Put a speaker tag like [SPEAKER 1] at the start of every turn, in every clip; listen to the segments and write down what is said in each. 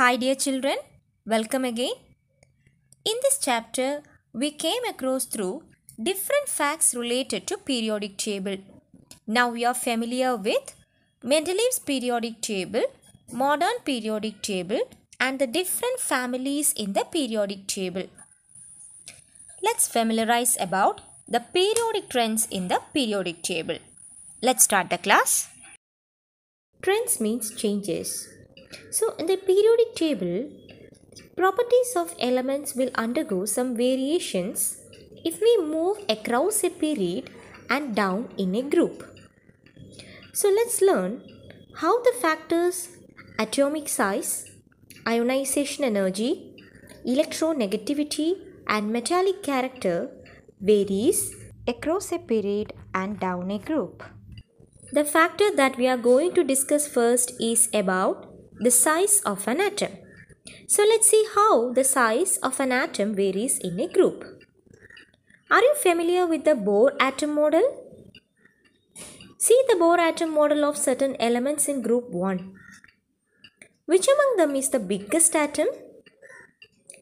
[SPEAKER 1] Hi, dear children, welcome again. In this chapter, we came across through different facts related to periodic table. Now we are familiar with Mendeleev's periodic table, modern periodic table, and the different families in the periodic table. Let's familiarize about the periodic trends in the periodic table. Let's start the class. Trends means changes. So in the periodic table, properties of elements will undergo some variations if we move across a period and down in a group. So let's learn how the factors atomic size, ionization energy, electronegativity and metallic character varies across a period and down a group. The factor that we are going to discuss first is about the size of an atom. So let's see how the size of an atom varies in a group. Are you familiar with the Bohr atom model? See the Bohr atom model of certain elements in group 1. Which among them is the biggest atom?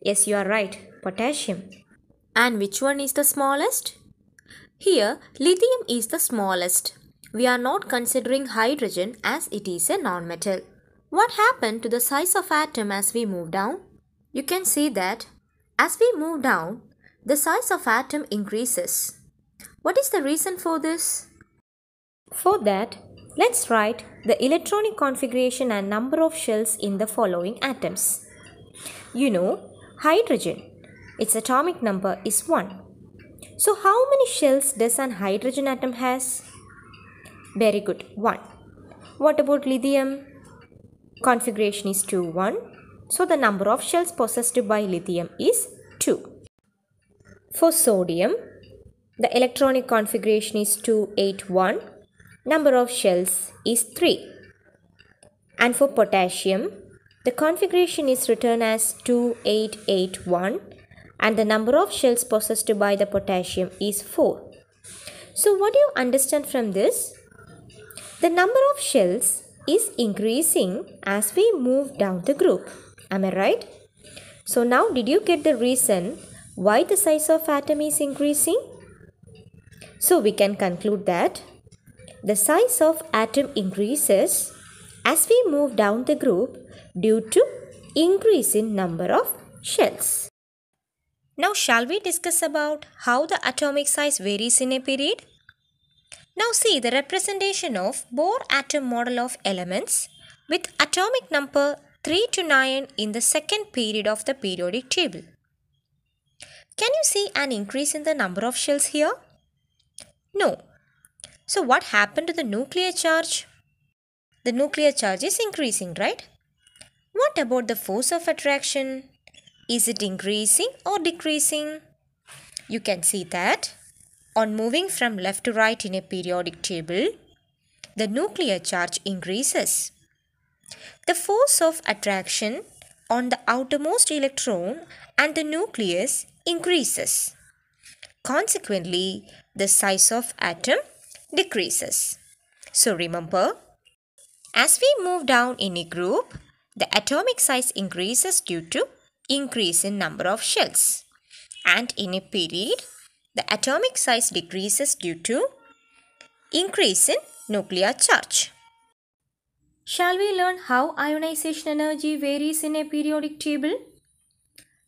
[SPEAKER 1] Yes, you are right, potassium. And which one is the smallest? Here, lithium is the smallest. We are not considering hydrogen as it is a nonmetal. What happened to the size of atom as we move down? You can see that as we move down, the size of atom increases. What is the reason for this? For that, let's write the electronic configuration and number of shells in the following atoms. You know, hydrogen, its atomic number is 1. So how many shells does an hydrogen atom has? Very good, 1. What about lithium? configuration is 2, 1. So the number of shells possessed by lithium is 2. For sodium, the electronic configuration is 2, 8, 1. Number of shells is 3. And for potassium, the configuration is written as 2, 8, 8, 1 and the number of shells possessed by the potassium is 4. So what do you understand from this? The number of shells is increasing as we move down the group. Am I right? So now did you get the reason why the size of atom is increasing? So we can conclude that the size of atom increases as we move down the group due to increase in number of shells. Now shall we discuss about how the atomic size varies in a period? Now see the representation of Bohr atom model of elements with atomic number 3 to 9 in the second period of the periodic table. Can you see an increase in the number of shells here? No. So what happened to the nuclear charge? The nuclear charge is increasing, right? What about the force of attraction? Is it increasing or decreasing? You can see that on moving from left to right in a periodic table, the nuclear charge increases. The force of attraction on the outermost electron and the nucleus increases. Consequently, the size of atom decreases. So remember, as we move down in a group, the atomic size increases due to increase in number of shells. And in a period, the atomic size decreases due to increase in nuclear charge. Shall we learn how ionization energy varies in a periodic table?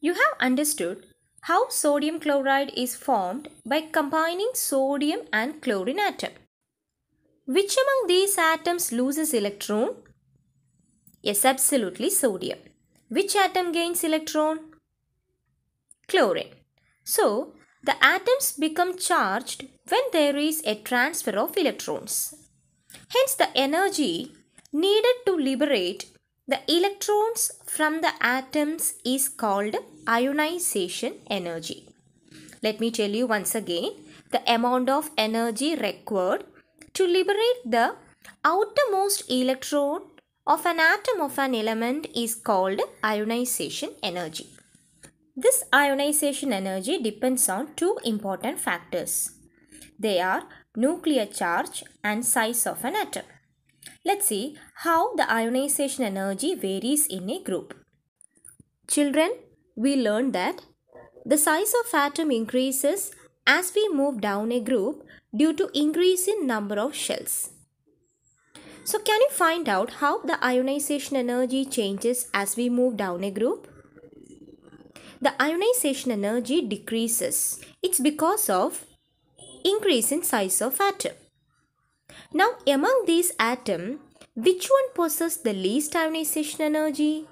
[SPEAKER 1] You have understood how sodium chloride is formed by combining sodium and chlorine atom. Which among these atoms loses electron? Yes, absolutely sodium. Which atom gains electron? Chlorine. So, the atoms become charged when there is a transfer of electrons. Hence, the energy needed to liberate the electrons from the atoms is called ionization energy. Let me tell you once again the amount of energy required to liberate the outermost electron of an atom of an element is called ionization energy. This ionization energy depends on two important factors. They are nuclear charge and size of an atom. Let's see how the ionization energy varies in a group. Children, we learned that the size of atom increases as we move down a group due to increase in number of shells. So can you find out how the ionization energy changes as we move down a group? the ionization energy decreases. It's because of increase in size of atom. Now among these atom, which one possesses the least ionization energy?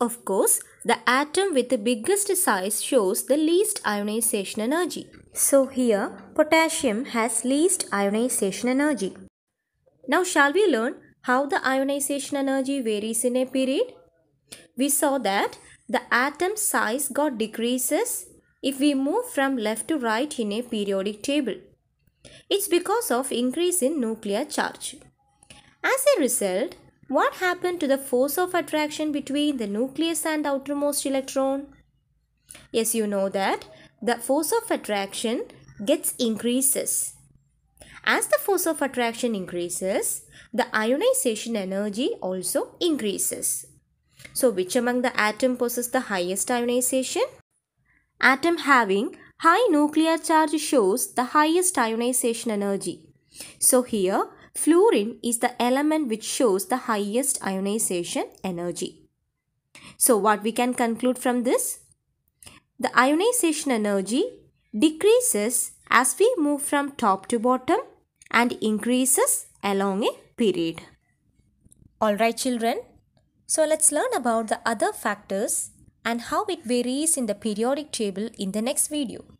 [SPEAKER 1] Of course, the atom with the biggest size shows the least ionization energy. So here, potassium has least ionization energy. Now shall we learn how the ionization energy varies in a period? We saw that the atom size got decreases if we move from left to right in a periodic table. It's because of increase in nuclear charge. As a result, what happened to the force of attraction between the nucleus and outermost electron? Yes, you know that the force of attraction gets increases. As the force of attraction increases, the ionization energy also increases. So which among the atom possess the highest ionization? Atom having high nuclear charge shows the highest ionization energy. So here fluorine is the element which shows the highest ionization energy. So what we can conclude from this? The ionization energy decreases as we move from top to bottom and increases along a period. Alright children, so let's learn about the other factors and how it varies in the periodic table in the next video.